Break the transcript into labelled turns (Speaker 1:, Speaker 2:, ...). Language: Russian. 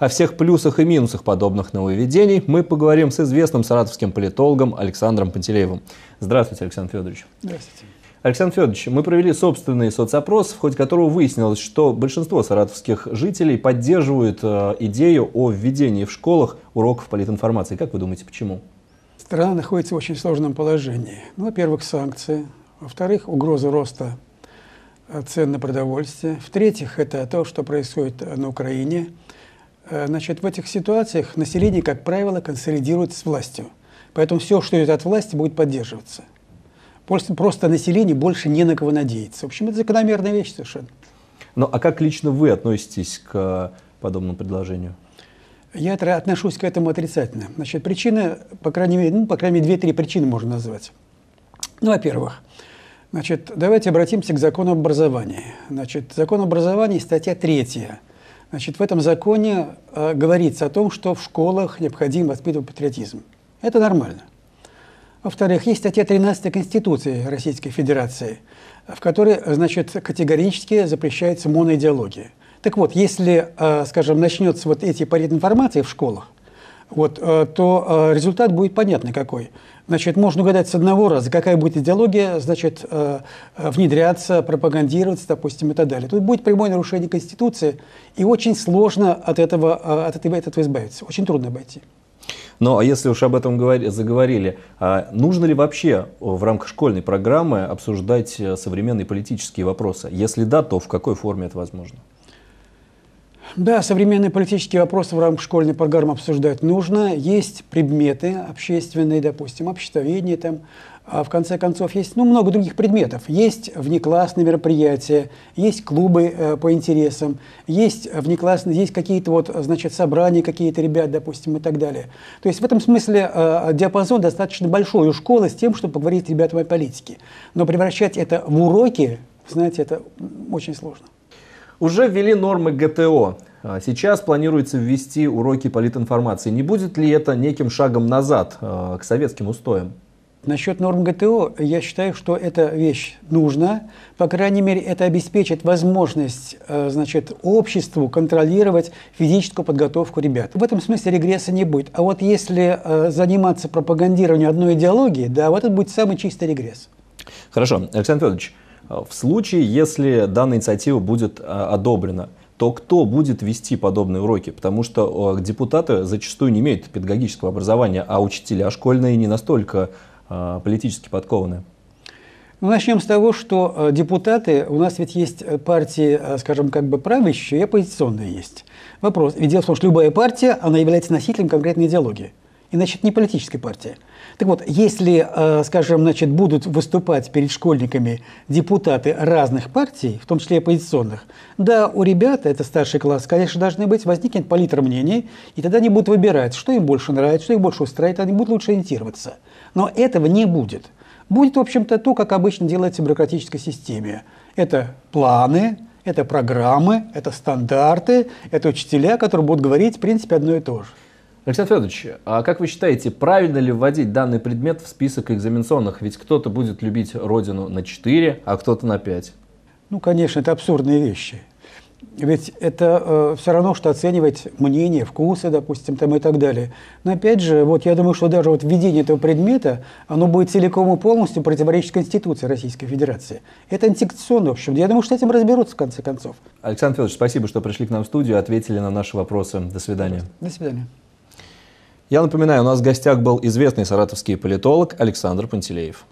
Speaker 1: О всех плюсах и минусах подобных нововведений мы поговорим с известным саратовским политологом Александром Пантелеевым. Здравствуйте, Александр Федорович. Здравствуйте. Александр Федорович, мы провели собственный соцопрос, в ходе которого выяснилось, что большинство саратовских жителей поддерживают э, идею о введении в школах уроков политинформации. Как вы думаете, почему?
Speaker 2: Страна находится в очень сложном положении. Ну, во-первых, санкции. Во-вторых, угроза роста э, цен на продовольствие. В-третьих, это то, что происходит э, на Украине. Э, значит, в этих ситуациях население, как правило, консолидируется с властью. Поэтому все, что идет от власти, будет поддерживаться. Просто, просто население больше не на кого надеется. В общем, это закономерная вещь совершенно.
Speaker 1: Ну, а как лично вы относитесь к подобному предложению?
Speaker 2: Я отношусь к этому отрицательно. Значит, причины, по крайней мере, ну, по крайней мере, две-три причины можно назвать. Ну, во-первых, значит, давайте обратимся к закону образования. Значит, закон образования, статья третья. Значит, в этом законе э, говорится о том, что в школах необходимо воспитывать патриотизм. Это нормально. Во-вторых, есть статья 13 Конституции Российской Федерации, в которой, значит, категорически запрещается моноидеология. Так вот, если, э, скажем, начнется вот эти парит информации в школах, вот, э, то э, результат будет понятный какой. Значит, можно угадать с одного раза, какая будет идеология, значит, э, внедряться, пропагандироваться, допустим, и так далее. Тут будет прямое нарушение Конституции, и очень сложно от этого, от этого, от этого избавиться, очень трудно обойти.
Speaker 1: Но ну, а если уж об этом заговорили, а нужно ли вообще в рамках школьной программы обсуждать современные политические вопросы? Если да, то в какой форме это возможно?
Speaker 2: Да, современные политические вопросы в рамках школьной программы обсуждать нужно. Есть предметы общественные, допустим, обществоведение там, а в конце концов, есть ну, много других предметов. Есть внеклассные мероприятия, есть клубы э, по интересам, есть внеклассные, есть какие-то вот, значит, собрания, какие-то ребят, допустим, и так далее. То есть в этом смысле э, диапазон достаточно большой у школы с тем, чтобы поговорить с ребятами о политике. Но превращать это в уроки, знаете, это очень сложно.
Speaker 1: Уже ввели нормы ГТО. А сейчас планируется ввести уроки политинформации. Не будет ли это неким шагом назад а, к советским устоям?
Speaker 2: Насчет норм ГТО, я считаю, что эта вещь нужна. По крайней мере, это обеспечит возможность а, значит, обществу контролировать физическую подготовку ребят. В этом смысле регресса не будет. А вот если заниматься пропагандированием одной идеологии, да, вот это будет самый чистый регресс.
Speaker 1: Хорошо. Александр Федорович, Э, в случае, если данная инициатива будет э, одобрена, то кто будет вести подобные уроки? Потому что э, депутаты зачастую не имеют педагогического образования, а учителя а школьные не настолько политически подкованы.
Speaker 2: Ну, начнем с того, что депутаты, у нас ведь есть партии, скажем, как бы правящие и оппозиционные есть. Вопрос. Ведь дело в том, что любая партия, она является носителем конкретной идеологии и, значит, не политической партии. Так вот, если, э, скажем, значит, будут выступать перед школьниками депутаты разных партий, в том числе и оппозиционных, да, у ребят, это старший класс, конечно, должны быть, возникнет палитра мнений, и тогда они будут выбирать, что им больше нравится, что их больше устраивает, они будут лучше ориентироваться. Но этого не будет. Будет, в общем-то, то, как обычно делается в бюрократической системе. Это планы, это программы, это стандарты, это учителя, которые будут говорить, в принципе, одно и то же.
Speaker 1: Александр Федорович, а как вы считаете, правильно ли вводить данный предмет в список экзаменационных? Ведь кто-то будет любить родину на 4, а кто-то на 5.
Speaker 2: Ну, конечно, это абсурдные вещи. Ведь это э, все равно, что оценивать мнение, вкусы, допустим, там и так далее. Но опять же, вот я думаю, что даже вот введение этого предмета, оно будет целиком и полностью противоречить Конституции Российской Федерации. Это антиконституционно, в общем. Я думаю, что этим разберутся в конце концов.
Speaker 1: Александр Федорович, спасибо, что пришли к нам в студию, ответили на наши вопросы. До свидания. До свидания. Я напоминаю, у нас в гостях был известный саратовский политолог Александр Пантелеев.